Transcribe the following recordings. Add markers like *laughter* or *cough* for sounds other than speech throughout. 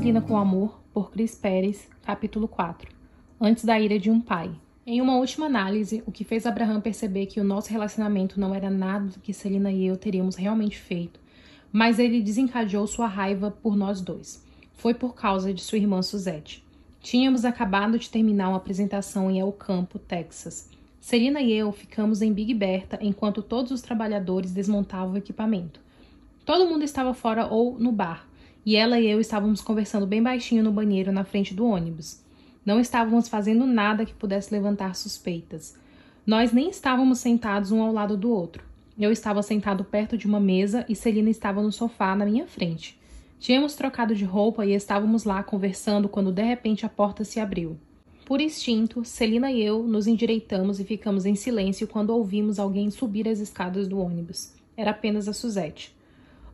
Disciplina com Amor, por Cris Pérez, capítulo 4. Antes da ira de um pai. Em uma última análise, o que fez Abraham perceber que o nosso relacionamento não era nada do que Celina e eu teríamos realmente feito, mas ele desencadeou sua raiva por nós dois. Foi por causa de sua irmã Suzette. Tínhamos acabado de terminar uma apresentação em El Campo, Texas. Celina e eu ficamos em Big Bertha enquanto todos os trabalhadores desmontavam o equipamento. Todo mundo estava fora ou no bar, e ela e eu estávamos conversando bem baixinho no banheiro na frente do ônibus. Não estávamos fazendo nada que pudesse levantar suspeitas. Nós nem estávamos sentados um ao lado do outro. Eu estava sentado perto de uma mesa e Celina estava no sofá na minha frente. Tínhamos trocado de roupa e estávamos lá conversando quando de repente a porta se abriu. Por instinto, Celina e eu nos endireitamos e ficamos em silêncio quando ouvimos alguém subir as escadas do ônibus. Era apenas a Suzette.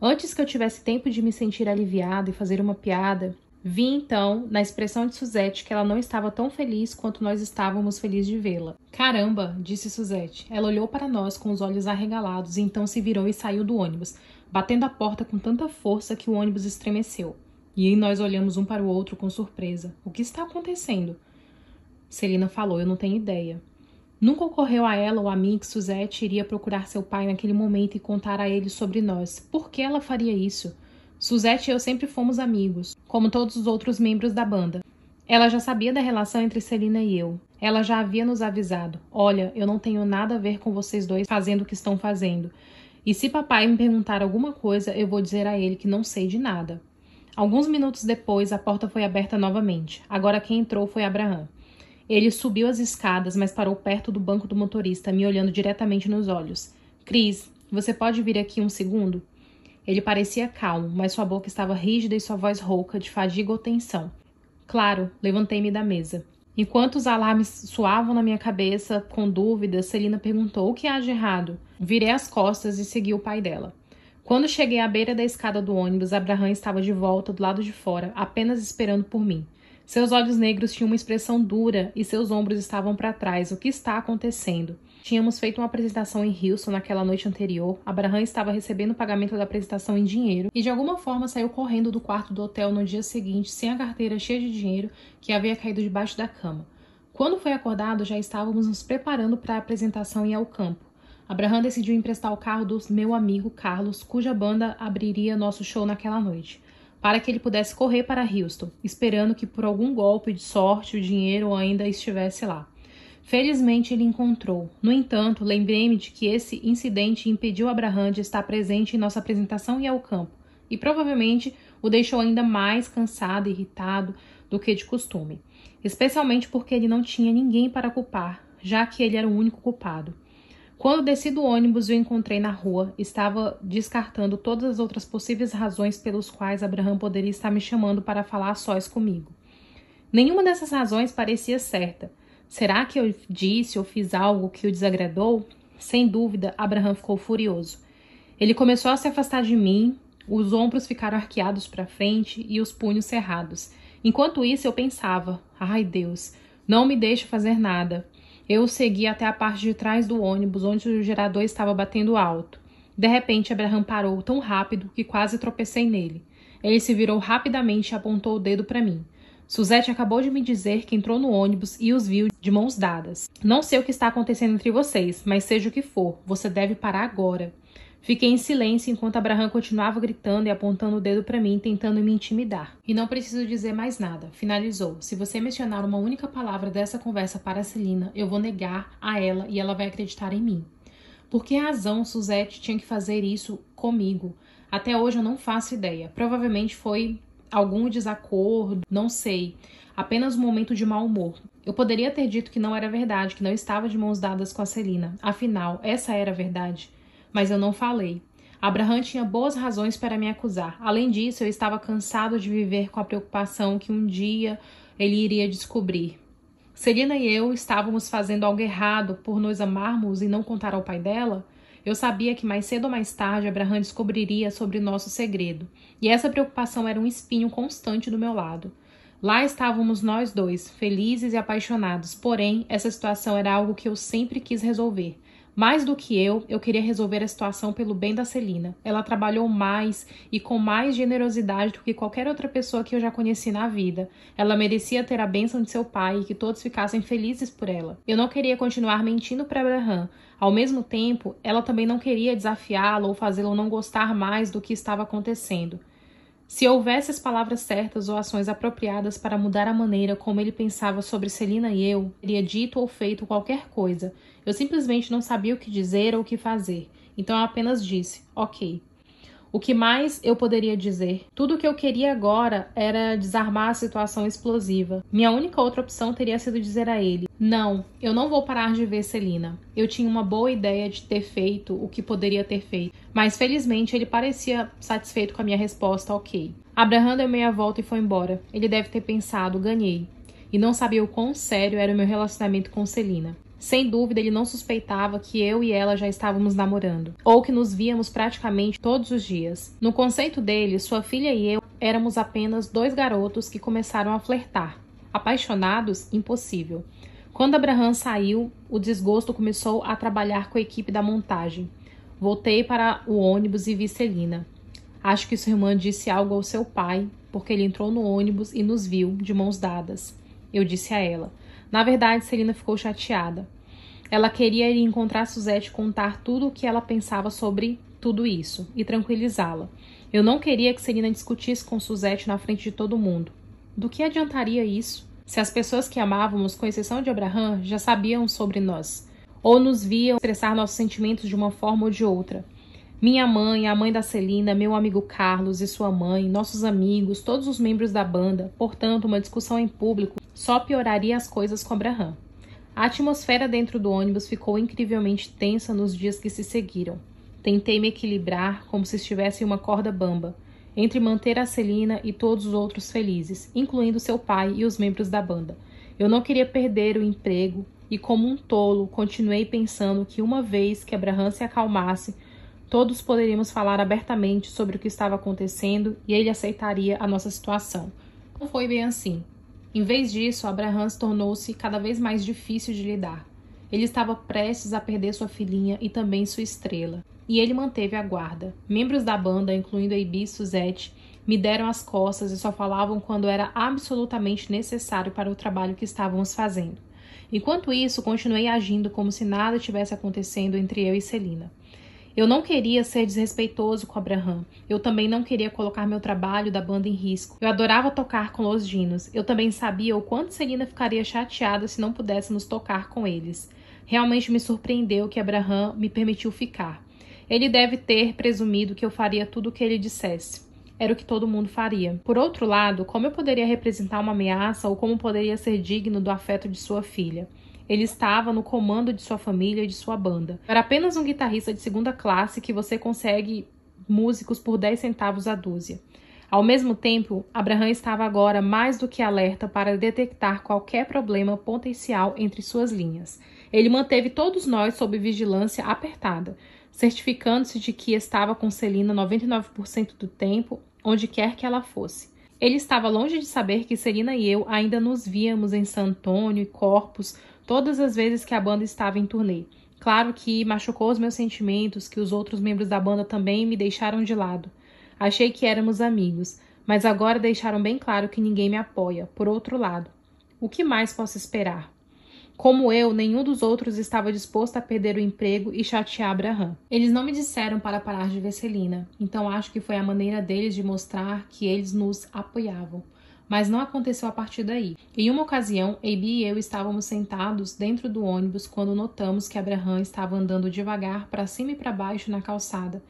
Antes que eu tivesse tempo de me sentir aliviado e fazer uma piada, vi então na expressão de Suzette que ela não estava tão feliz quanto nós estávamos felizes de vê-la. Caramba, disse Suzette. Ela olhou para nós com os olhos arregalados e então se virou e saiu do ônibus, batendo a porta com tanta força que o ônibus estremeceu. E nós olhamos um para o outro com surpresa. O que está acontecendo? Celina falou: Eu não tenho ideia. Nunca ocorreu a ela ou a mim que Suzette iria procurar seu pai naquele momento e contar a ele sobre nós. Por que ela faria isso? Suzette e eu sempre fomos amigos, como todos os outros membros da banda. Ela já sabia da relação entre Celina e eu. Ela já havia nos avisado: Olha, eu não tenho nada a ver com vocês dois fazendo o que estão fazendo. E se papai me perguntar alguma coisa, eu vou dizer a ele que não sei de nada. Alguns minutos depois, a porta foi aberta novamente. Agora quem entrou foi Abraham. Ele subiu as escadas, mas parou perto do banco do motorista, me olhando diretamente nos olhos. Cris, você pode vir aqui um segundo? Ele parecia calmo, mas sua boca estava rígida e sua voz rouca, de fadiga ou tensão. Claro, levantei-me da mesa. Enquanto os alarmes soavam na minha cabeça, com dúvidas, Celina perguntou o que há de errado. Virei as costas e segui o pai dela. Quando cheguei à beira da escada do ônibus, Abraham estava de volta do lado de fora, apenas esperando por mim. Seus olhos negros tinham uma expressão dura e seus ombros estavam para trás. O que está acontecendo? Tínhamos feito uma apresentação em Houston naquela noite anterior. Abraham estava recebendo o pagamento da apresentação em dinheiro e de alguma forma saiu correndo do quarto do hotel no dia seguinte sem a carteira cheia de dinheiro que havia caído debaixo da cama. Quando foi acordado, já estávamos nos preparando para a apresentação e ao campo. Abraham decidiu emprestar o carro do meu amigo Carlos, cuja banda abriria nosso show naquela noite para que ele pudesse correr para Houston, esperando que por algum golpe de sorte o dinheiro ainda estivesse lá. Felizmente ele encontrou. No entanto, lembrei-me de que esse incidente impediu Abraham de estar presente em nossa apresentação e ao campo, e provavelmente o deixou ainda mais cansado e irritado do que de costume, especialmente porque ele não tinha ninguém para culpar, já que ele era o único culpado. Quando desci do ônibus, e o encontrei na rua. Estava descartando todas as outras possíveis razões pelos quais Abraham poderia estar me chamando para falar sós comigo. Nenhuma dessas razões parecia certa. Será que eu disse ou fiz algo que o desagradou? Sem dúvida, Abraham ficou furioso. Ele começou a se afastar de mim, os ombros ficaram arqueados para frente e os punhos cerrados. Enquanto isso, eu pensava: ai Deus, não me deixe fazer nada. Eu segui até a parte de trás do ônibus, onde o gerador estava batendo alto. De repente, Abraham parou tão rápido que quase tropecei nele. Ele se virou rapidamente e apontou o dedo para mim. Suzette acabou de me dizer que entrou no ônibus e os viu de mãos dadas. Não sei o que está acontecendo entre vocês, mas seja o que for, você deve parar agora. Fiquei em silêncio enquanto Abraham continuava gritando e apontando o dedo para mim, tentando me intimidar. E não preciso dizer mais nada. Finalizou. Se você mencionar uma única palavra dessa conversa para Celina, eu vou negar a ela e ela vai acreditar em mim. Por que razão Suzette tinha que fazer isso comigo? Até hoje eu não faço ideia. Provavelmente foi algum desacordo, não sei. Apenas um momento de mau humor. Eu poderia ter dito que não era verdade, que não estava de mãos dadas com a Celina. Afinal, essa era a verdade mas eu não falei. Abraham tinha boas razões para me acusar. Além disso, eu estava cansado de viver com a preocupação que um dia ele iria descobrir. Celina e eu estávamos fazendo algo errado por nos amarmos e não contar ao pai dela. Eu sabia que mais cedo ou mais tarde Abraham descobriria sobre nosso segredo, e essa preocupação era um espinho constante do meu lado. Lá estávamos nós dois, felizes e apaixonados, porém, essa situação era algo que eu sempre quis resolver. Mais do que eu, eu queria resolver a situação pelo bem da Celina. Ela trabalhou mais e com mais generosidade do que qualquer outra pessoa que eu já conheci na vida. Ela merecia ter a bênção de seu pai e que todos ficassem felizes por ela. Eu não queria continuar mentindo para Abraham. Ao mesmo tempo, ela também não queria desafiá-lo ou fazê-lo não gostar mais do que estava acontecendo. Se houvesse as palavras certas ou ações apropriadas para mudar a maneira como ele pensava sobre Celina e eu, teria dito ou feito qualquer coisa. Eu simplesmente não sabia o que dizer ou o que fazer. Então eu apenas disse: "OK, o que mais eu poderia dizer? Tudo o que eu queria agora era desarmar a situação explosiva. Minha única outra opção teria sido dizer a ele: Não, eu não vou parar de ver Celina. Eu tinha uma boa ideia de ter feito o que poderia ter feito, mas felizmente ele parecia satisfeito com a minha resposta, ok. Abraham deu meia volta e foi embora. Ele deve ter pensado: ganhei. E não sabia o quão sério era o meu relacionamento com Celina. Sem dúvida, ele não suspeitava que eu e ela já estávamos namorando, ou que nos víamos praticamente todos os dias. No conceito dele, sua filha e eu éramos apenas dois garotos que começaram a flertar. Apaixonados? Impossível. Quando Abraham saiu, o desgosto começou a trabalhar com a equipe da montagem. Voltei para o ônibus e vi Celina. Acho que sua irmã disse algo ao seu pai, porque ele entrou no ônibus e nos viu, de mãos dadas. Eu disse a ela: na verdade, Celina ficou chateada. Ela queria ir encontrar Suzette e contar tudo o que ela pensava sobre tudo isso e tranquilizá-la. Eu não queria que Celina discutisse com Suzette na frente de todo mundo. Do que adiantaria isso? Se as pessoas que amávamos, com exceção de Abraham, já sabiam sobre nós, ou nos viam expressar nossos sentimentos de uma forma ou de outra. Minha mãe, a mãe da Celina, meu amigo Carlos e sua mãe, nossos amigos, todos os membros da banda, portanto, uma discussão em público só pioraria as coisas com Abraham. A atmosfera dentro do ônibus ficou incrivelmente tensa nos dias que se seguiram. Tentei me equilibrar como se estivesse em uma corda bamba, entre manter a Celina e todos os outros felizes, incluindo seu pai e os membros da banda. Eu não queria perder o emprego e, como um tolo, continuei pensando que uma vez que Abraham se acalmasse, Todos poderíamos falar abertamente sobre o que estava acontecendo e ele aceitaria a nossa situação. Não foi bem assim. Em vez disso, Abraham tornou-se cada vez mais difícil de lidar. Ele estava prestes a perder sua filhinha e também sua estrela. E ele manteve a guarda. Membros da banda, incluindo Ibi e Suzette, me deram as costas e só falavam quando era absolutamente necessário para o trabalho que estávamos fazendo. Enquanto isso, continuei agindo como se nada tivesse acontecendo entre eu e Celina. Eu não queria ser desrespeitoso com Abraham. Eu também não queria colocar meu trabalho da banda em risco. Eu adorava tocar com Los Dinos. Eu também sabia o quanto Celina ficaria chateada se não pudéssemos tocar com eles. Realmente me surpreendeu que Abraham me permitiu ficar. Ele deve ter presumido que eu faria tudo o que ele dissesse era o que todo mundo faria. Por outro lado, como eu poderia representar uma ameaça ou como poderia ser digno do afeto de sua filha? Ele estava no comando de sua família e de sua banda. Era apenas um guitarrista de segunda classe que você consegue músicos por 10 centavos a dúzia. Ao mesmo tempo, Abraham estava agora mais do que alerta para detectar qualquer problema potencial entre suas linhas. Ele manteve todos nós sob vigilância apertada, certificando-se de que estava com Celina 99% do tempo, onde quer que ela fosse. Ele estava longe de saber que Celina e eu ainda nos víamos em San Antônio e Corpus, todas as vezes que a banda estava em turnê. Claro que machucou os meus sentimentos, que os outros membros da banda também me deixaram de lado. Achei que éramos amigos, mas agora deixaram bem claro que ninguém me apoia. Por outro lado, o que mais posso esperar? Como eu, nenhum dos outros estava disposto a perder o emprego e chatear Abraham. Eles não me disseram para parar de ver Celina, então acho que foi a maneira deles de mostrar que eles nos apoiavam mas não aconteceu a partir daí. Em uma ocasião, Abby e eu estávamos sentados dentro do ônibus quando notamos que Abraham estava andando devagar para cima e para baixo na calçada.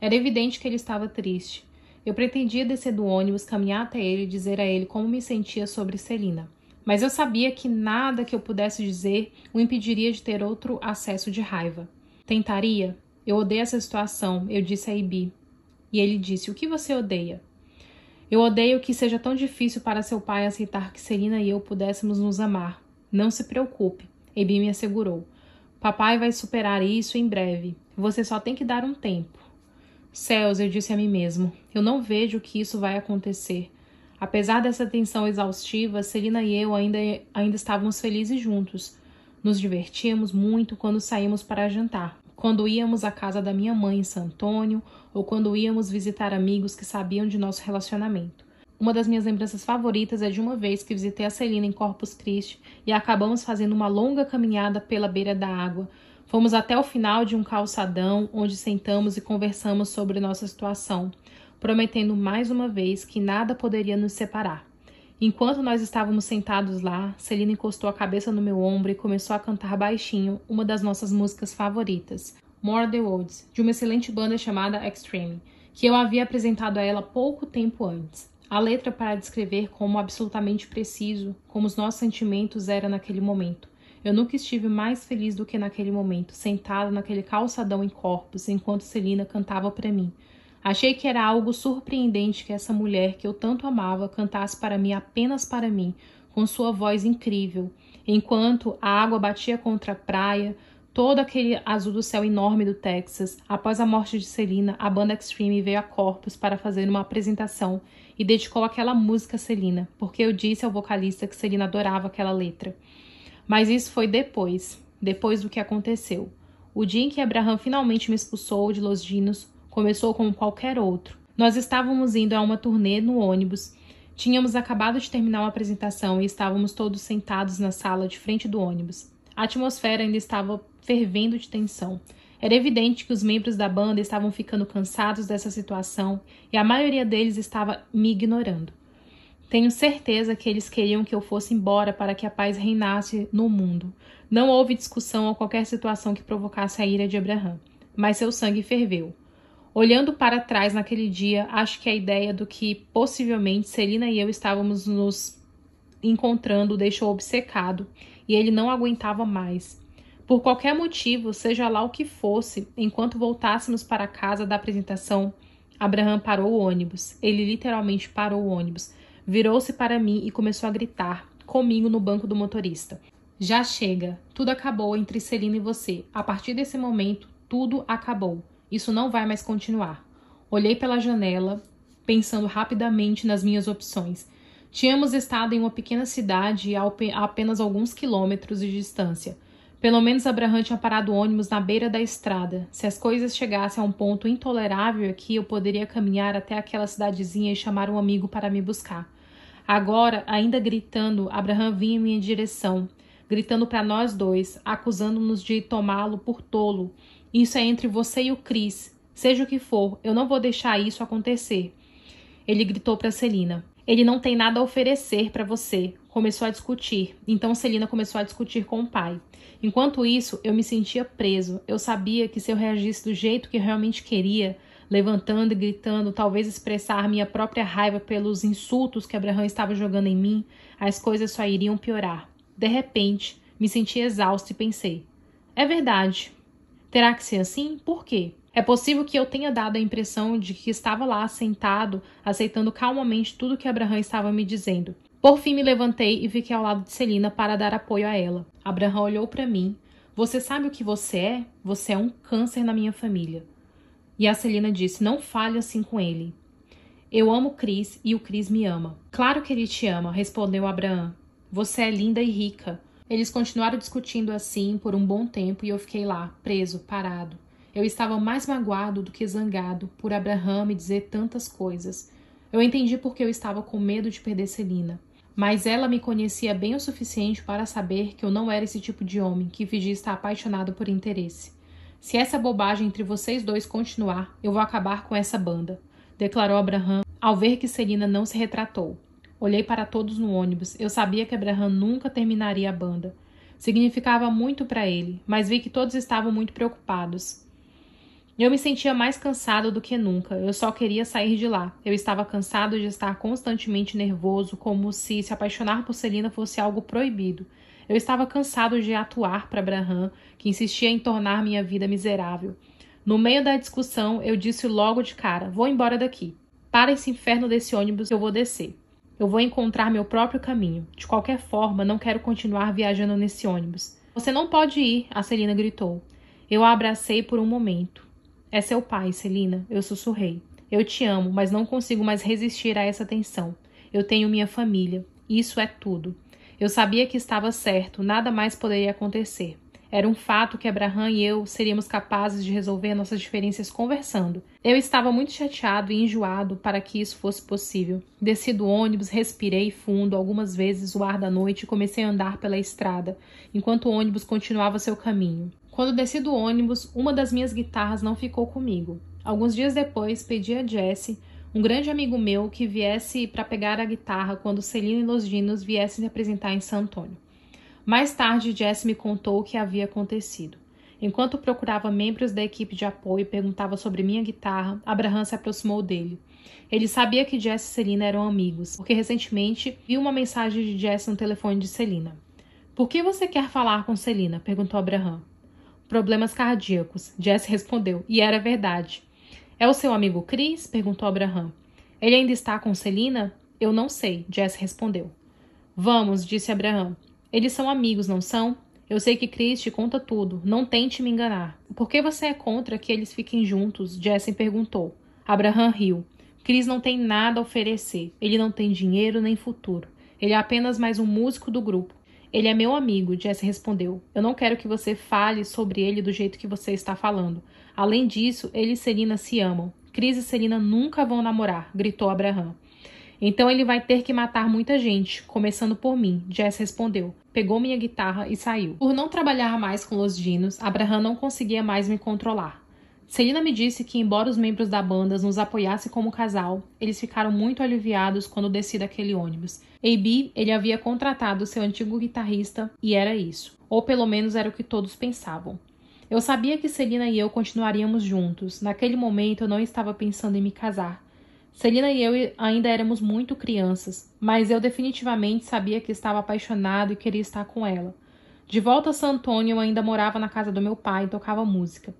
Era evidente que ele estava triste. Eu pretendia descer do ônibus, caminhar até ele e dizer a ele como me sentia sobre Celina. Mas eu sabia que nada que eu pudesse dizer o impediria de ter outro acesso de raiva. Tentaria? Eu odeio essa situação, eu disse a Ibi. E ele disse: O que você odeia? Eu odeio que seja tão difícil para seu pai aceitar que Serina e eu pudéssemos nos amar. Não se preocupe, Ebi me assegurou. Papai vai superar isso em breve. Você só tem que dar um tempo. Céus, eu disse a mim mesmo, eu não vejo que isso vai acontecer. Apesar dessa tensão exaustiva, Celina e eu ainda, ainda estávamos felizes juntos. Nos divertíamos muito quando saímos para jantar quando íamos à casa da minha mãe em Santônio ou quando íamos visitar amigos que sabiam de nosso relacionamento. Uma das minhas lembranças favoritas é de uma vez que visitei a Celina em Corpus Christi e acabamos fazendo uma longa caminhada pela beira da água. Fomos até o final de um calçadão onde sentamos e conversamos sobre nossa situação, prometendo mais uma vez que nada poderia nos separar. Enquanto nós estávamos sentados lá, Celina encostou a cabeça no meu ombro e começou a cantar baixinho uma das nossas músicas favoritas, More the Woods, de uma excelente banda chamada Extreme, que eu havia apresentado a ela pouco tempo antes. A letra para descrever como absolutamente preciso, como os nossos sentimentos eram naquele momento. Eu nunca estive mais feliz do que naquele momento, sentada naquele calçadão em corpos, enquanto Celina cantava para mim. Achei que era algo surpreendente que essa mulher que eu tanto amava cantasse para mim apenas para mim, com sua voz incrível, enquanto a água batia contra a praia, todo aquele azul do céu enorme do Texas. Após a morte de Celina, a banda Extreme veio a Corpus para fazer uma apresentação e dedicou aquela música a Celina, porque eu disse ao vocalista que Celina adorava aquela letra. Mas isso foi depois, depois do que aconteceu. O dia em que Abraham finalmente me expulsou de Los Dinos, Começou como qualquer outro. Nós estávamos indo a uma turnê no ônibus. Tínhamos acabado de terminar uma apresentação e estávamos todos sentados na sala de frente do ônibus. A atmosfera ainda estava fervendo de tensão. Era evidente que os membros da banda estavam ficando cansados dessa situação e a maioria deles estava me ignorando. Tenho certeza que eles queriam que eu fosse embora para que a paz reinasse no mundo. Não houve discussão ou qualquer situação que provocasse a ira de Abraham, mas seu sangue ferveu. Olhando para trás naquele dia, acho que a ideia do que possivelmente Celina e eu estávamos nos encontrando o deixou obcecado e ele não aguentava mais. Por qualquer motivo, seja lá o que fosse, enquanto voltássemos para a casa da apresentação, Abraham parou o ônibus. Ele literalmente parou o ônibus. Virou-se para mim e começou a gritar comigo no banco do motorista. Já chega. Tudo acabou entre Celina e você. A partir desse momento, tudo acabou. Isso não vai mais continuar. Olhei pela janela, pensando rapidamente nas minhas opções. Tínhamos estado em uma pequena cidade a apenas alguns quilômetros de distância. Pelo menos Abraham tinha parado ônibus na beira da estrada. Se as coisas chegassem a um ponto intolerável aqui, eu poderia caminhar até aquela cidadezinha e chamar um amigo para me buscar. Agora, ainda gritando, Abraham vinha em minha direção, gritando para nós dois, acusando-nos de tomá-lo por tolo isso é entre você e o Chris. Seja o que for, eu não vou deixar isso acontecer. Ele gritou para Celina. Ele não tem nada a oferecer para você. Começou a discutir. Então Celina começou a discutir com o pai. Enquanto isso, eu me sentia preso. Eu sabia que se eu reagisse do jeito que realmente queria, levantando e gritando, talvez expressar minha própria raiva pelos insultos que Abraham estava jogando em mim, as coisas só iriam piorar. De repente, me senti exausto e pensei: é verdade, Terá que ser assim? Por quê? É possível que eu tenha dado a impressão de que estava lá sentado, aceitando calmamente tudo que Abraham estava me dizendo. Por fim, me levantei e fiquei ao lado de Celina para dar apoio a ela. Abraham olhou para mim. Você sabe o que você é? Você é um câncer na minha família. E a Celina disse: Não fale assim com ele. Eu amo Cris e o Cris me ama. Claro que ele te ama, respondeu Abraham. Você é linda e rica. Eles continuaram discutindo assim por um bom tempo e eu fiquei lá, preso, parado. Eu estava mais magoado do que zangado por Abraham me dizer tantas coisas. Eu entendi porque eu estava com medo de perder Celina. Mas ela me conhecia bem o suficiente para saber que eu não era esse tipo de homem que fingia estar apaixonado por interesse. Se essa bobagem entre vocês dois continuar, eu vou acabar com essa banda, declarou Abraham ao ver que Celina não se retratou. Olhei para todos no ônibus. Eu sabia que Abraham nunca terminaria a banda. Significava muito para ele, mas vi que todos estavam muito preocupados. Eu me sentia mais cansado do que nunca. Eu só queria sair de lá. Eu estava cansado de estar constantemente nervoso, como se se apaixonar por Celina fosse algo proibido. Eu estava cansado de atuar para Abraham, que insistia em tornar minha vida miserável. No meio da discussão, eu disse logo de cara: "Vou embora daqui. Para esse inferno desse ônibus, eu vou descer." Eu vou encontrar meu próprio caminho. De qualquer forma, não quero continuar viajando nesse ônibus. Você não pode ir, a Celina gritou. Eu a abracei por um momento. É seu pai, Celina, eu sussurrei. Eu te amo, mas não consigo mais resistir a essa tensão. Eu tenho minha família. Isso é tudo. Eu sabia que estava certo, nada mais poderia acontecer. Era um fato que Abraham e eu seríamos capazes de resolver nossas diferenças conversando. Eu estava muito chateado e enjoado para que isso fosse possível. Desci do ônibus, respirei fundo algumas vezes o ar da noite e comecei a andar pela estrada, enquanto o ônibus continuava seu caminho. Quando desci do ônibus, uma das minhas guitarras não ficou comigo. Alguns dias depois, pedi a Jesse, um grande amigo meu, que viesse para pegar a guitarra quando Celina e Los Dinos viessem se apresentar em San Antonio. Mais tarde, Jess me contou o que havia acontecido. Enquanto procurava membros da equipe de apoio e perguntava sobre minha guitarra, Abraham se aproximou dele. Ele sabia que Jess e Celina eram amigos, porque recentemente viu uma mensagem de Jess no telefone de Celina. Por que você quer falar com Celina? perguntou Abraham. Problemas cardíacos, Jess respondeu, e era verdade. É o seu amigo Chris? perguntou Abraham. Ele ainda está com Celina? Eu não sei, Jess respondeu. Vamos, disse Abraham. Eles são amigos, não são? Eu sei que Chris te conta tudo, não tente me enganar. Por que você é contra que eles fiquem juntos? Jessen perguntou. Abraham riu. Chris não tem nada a oferecer. Ele não tem dinheiro nem futuro. Ele é apenas mais um músico do grupo. Ele é meu amigo, Jessen respondeu. Eu não quero que você fale sobre ele do jeito que você está falando. Além disso, ele e Celina se amam. Chris e Celina nunca vão namorar, gritou Abraham. Então ele vai ter que matar muita gente, começando por mim. Jess respondeu. Pegou minha guitarra e saiu. Por não trabalhar mais com Los Dinos, Abraham não conseguia mais me controlar. Celina me disse que, embora os membros da banda nos apoiassem como casal, eles ficaram muito aliviados quando desci daquele ônibus. AB, ele havia contratado seu antigo guitarrista e era isso. Ou pelo menos era o que todos pensavam. Eu sabia que Celina e eu continuaríamos juntos. Naquele momento eu não estava pensando em me casar. Celina e eu ainda éramos muito crianças, mas eu definitivamente sabia que estava apaixonado e queria estar com ela. De volta a San Antônio, eu ainda morava na casa do meu pai e tocava música.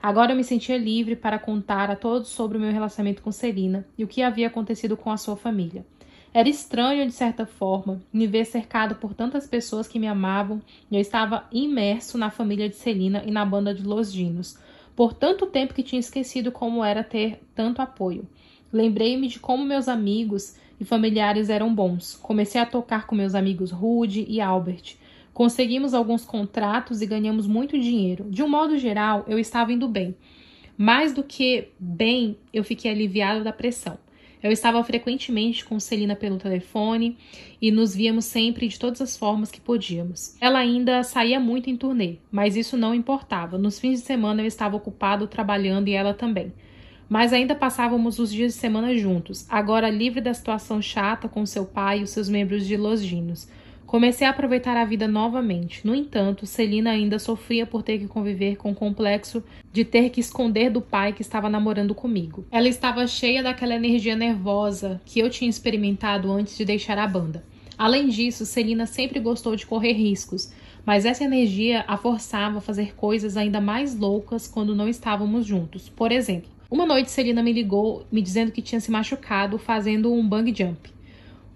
Agora eu me sentia livre para contar a todos sobre o meu relacionamento com Celina e o que havia acontecido com a sua família. Era estranho, de certa forma, me ver cercado por tantas pessoas que me amavam e eu estava imerso na família de Celina e na banda de Los Dinos, por tanto tempo que tinha esquecido como era ter tanto apoio. Lembrei-me de como meus amigos e familiares eram bons. Comecei a tocar com meus amigos Rude e Albert. Conseguimos alguns contratos e ganhamos muito dinheiro. De um modo geral, eu estava indo bem. Mais do que bem, eu fiquei aliviado da pressão. Eu estava frequentemente com Celina pelo telefone e nos víamos sempre de todas as formas que podíamos. Ela ainda saía muito em turnê, mas isso não importava. Nos fins de semana eu estava ocupado trabalhando e ela também. Mas ainda passávamos os dias de semana juntos, agora livre da situação chata com seu pai e os seus membros de Losginos. Comecei a aproveitar a vida novamente. No entanto, Celina ainda sofria por ter que conviver com o complexo de ter que esconder do pai que estava namorando comigo. Ela estava cheia daquela energia nervosa que eu tinha experimentado antes de deixar a banda. Além disso, Celina sempre gostou de correr riscos, mas essa energia a forçava a fazer coisas ainda mais loucas quando não estávamos juntos. Por exemplo, uma noite, Celina me ligou me dizendo que tinha se machucado fazendo um bang jump.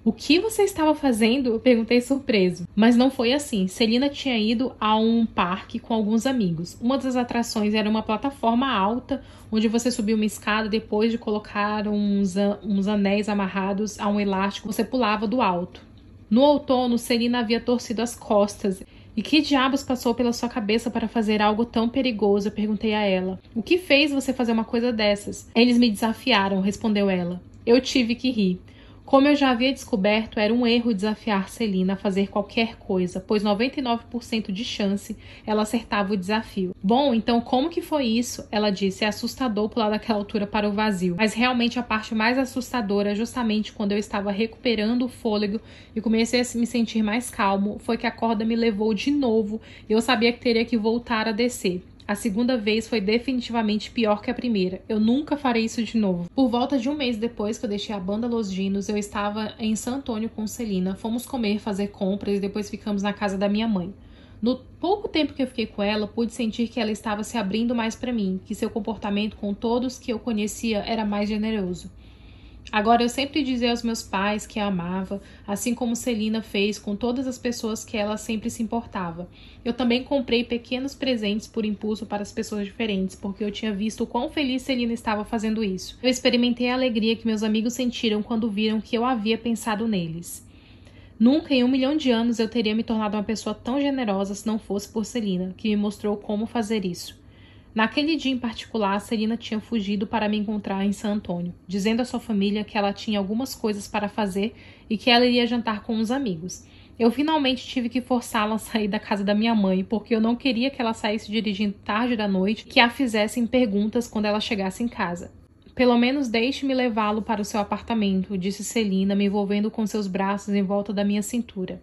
O que você estava fazendo? Eu perguntei surpreso. Mas não foi assim. Celina tinha ido a um parque com alguns amigos. Uma das atrações era uma plataforma alta, onde você subia uma escada depois de colocar uns, uns anéis amarrados a um elástico, você pulava do alto. No outono, Celina havia torcido as costas e que diabos passou pela sua cabeça para fazer algo tão perigoso? Eu perguntei a ela. O que fez você fazer uma coisa dessas? Eles me desafiaram, respondeu ela. Eu tive que rir. Como eu já havia descoberto, era um erro desafiar Celina a fazer qualquer coisa, pois 99% de chance ela acertava o desafio. Bom, então como que foi isso? Ela disse: é assustador pular daquela altura para o vazio. Mas realmente a parte mais assustadora, é justamente quando eu estava recuperando o fôlego e comecei a me sentir mais calmo, foi que a corda me levou de novo e eu sabia que teria que voltar a descer. A segunda vez foi definitivamente pior que a primeira. Eu nunca farei isso de novo. Por volta de um mês depois que eu deixei a banda Los Dinos, eu estava em San Antônio com Celina. Fomos comer, fazer compras e depois ficamos na casa da minha mãe. No pouco tempo que eu fiquei com ela, pude sentir que ela estava se abrindo mais para mim, que seu comportamento com todos que eu conhecia era mais generoso. Agora eu sempre dizia aos meus pais que a amava, assim como Celina fez com todas as pessoas que ela sempre se importava. Eu também comprei pequenos presentes por impulso para as pessoas diferentes, porque eu tinha visto o quão feliz Celina estava fazendo isso. Eu experimentei a alegria que meus amigos sentiram quando viram que eu havia pensado neles. Nunca em um milhão de anos eu teria me tornado uma pessoa tão generosa se não fosse por Celina, que me mostrou como fazer isso. Naquele dia em particular, Celina tinha fugido para me encontrar em San Antônio, dizendo à sua família que ela tinha algumas coisas para fazer e que ela iria jantar com os amigos. Eu finalmente tive que forçá-la a sair da casa da minha mãe, porque eu não queria que ela saísse dirigindo tarde da noite, que a fizessem perguntas quando ela chegasse em casa. Pelo menos deixe-me levá-lo para o seu apartamento, disse Celina, me envolvendo com seus braços em volta da minha cintura.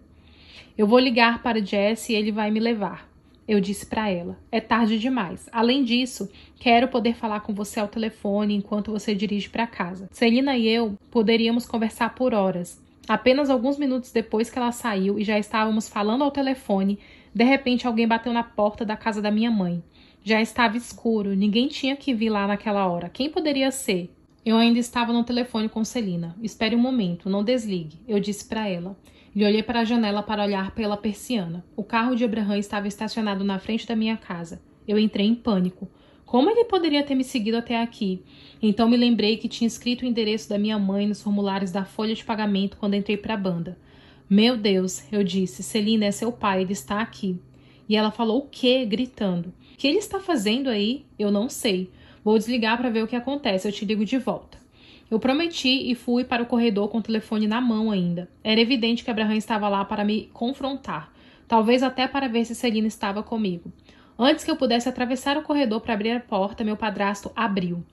Eu vou ligar para Jess e ele vai me levar eu disse para ela. É tarde demais. Além disso, quero poder falar com você ao telefone enquanto você dirige para casa. Celina e eu poderíamos conversar por horas. Apenas alguns minutos depois que ela saiu e já estávamos falando ao telefone, de repente alguém bateu na porta da casa da minha mãe. Já estava escuro, ninguém tinha que vir lá naquela hora. Quem poderia ser? Eu ainda estava no telefone com Celina. Espere um momento, não desligue, eu disse para ela. Lhe olhei para a janela para olhar pela persiana. O carro de Abraham estava estacionado na frente da minha casa. Eu entrei em pânico. Como ele poderia ter me seguido até aqui? Então me lembrei que tinha escrito o endereço da minha mãe nos formulários da folha de pagamento quando entrei para a banda. Meu Deus, eu disse, Celina é seu pai, ele está aqui. E ela falou o quê? gritando. O que ele está fazendo aí? Eu não sei. Vou desligar para ver o que acontece, eu te ligo de volta. Eu prometi e fui para o corredor com o telefone na mão ainda. Era evidente que Abraham estava lá para me confrontar, talvez até para ver se Celina estava comigo. Antes que eu pudesse atravessar o corredor para abrir a porta, meu padrasto abriu.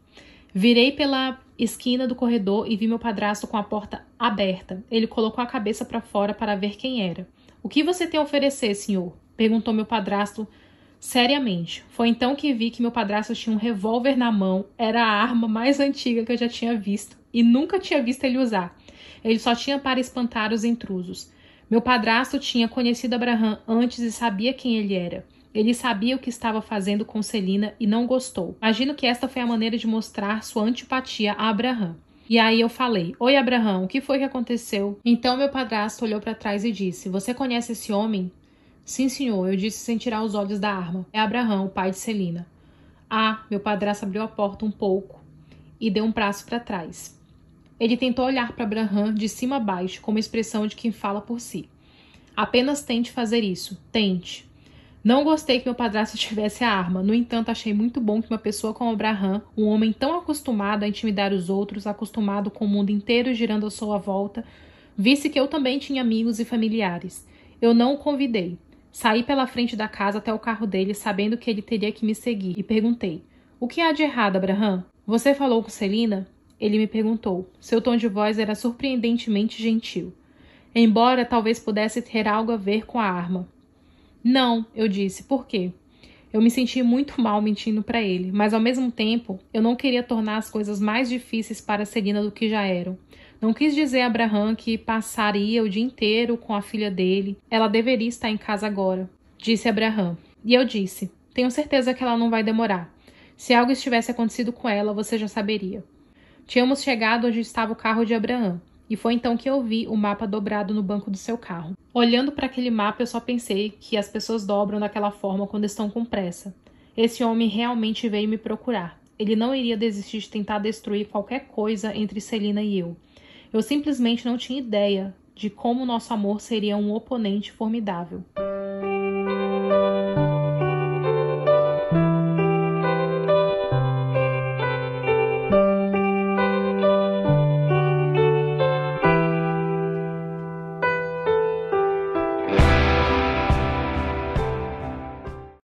Virei pela esquina do corredor e vi meu padrasto com a porta aberta. Ele colocou a cabeça para fora para ver quem era. O que você tem a oferecer, senhor? perguntou meu padrasto seriamente. Foi então que vi que meu padrasto tinha um revólver na mão, era a arma mais antiga que eu já tinha visto e nunca tinha visto ele usar. Ele só tinha para espantar os intrusos. Meu padrasto tinha conhecido Abraham antes e sabia quem ele era. Ele sabia o que estava fazendo com Celina e não gostou. Imagino que esta foi a maneira de mostrar sua antipatia a Abraham. E aí eu falei: Oi, Abraham, o que foi que aconteceu? Então meu padrasto olhou para trás e disse: Você conhece esse homem? Sim, senhor, eu disse sem tirar os olhos da arma. É Abraão, o pai de Celina. Ah, meu padrasto abriu a porta um pouco e deu um braço para trás. Ele tentou olhar para Abraham de cima a baixo, com uma expressão de quem fala por si. Apenas tente fazer isso. Tente. Não gostei que meu padrasto *laughs* tivesse a arma. No entanto, achei muito bom que uma pessoa como Abraham, um homem tão acostumado a intimidar os outros, acostumado com o mundo inteiro girando à sua volta, visse que eu também tinha amigos e familiares. Eu não o convidei. Saí pela frente da casa até o carro dele, sabendo que ele teria que me seguir, e perguntei: O que há de errado, Abraham? Você falou com Celina? Ele me perguntou. Seu tom de voz era surpreendentemente gentil. Embora talvez pudesse ter algo a ver com a arma. Não, eu disse. Por quê? Eu me senti muito mal mentindo para ele, mas ao mesmo tempo eu não queria tornar as coisas mais difíceis para Celina do que já eram. Não quis dizer a Abraham que passaria o dia inteiro com a filha dele. Ela deveria estar em casa agora, disse Abraham. E eu disse: Tenho certeza que ela não vai demorar. Se algo estivesse acontecido com ela, você já saberia. Tínhamos chegado onde estava o carro de Abraham, e foi então que eu vi o mapa dobrado no banco do seu carro. Olhando para aquele mapa, eu só pensei que as pessoas dobram daquela forma quando estão com pressa. Esse homem realmente veio me procurar. Ele não iria desistir de tentar destruir qualquer coisa entre Celina e eu. Eu simplesmente não tinha ideia de como nosso amor seria um oponente formidável.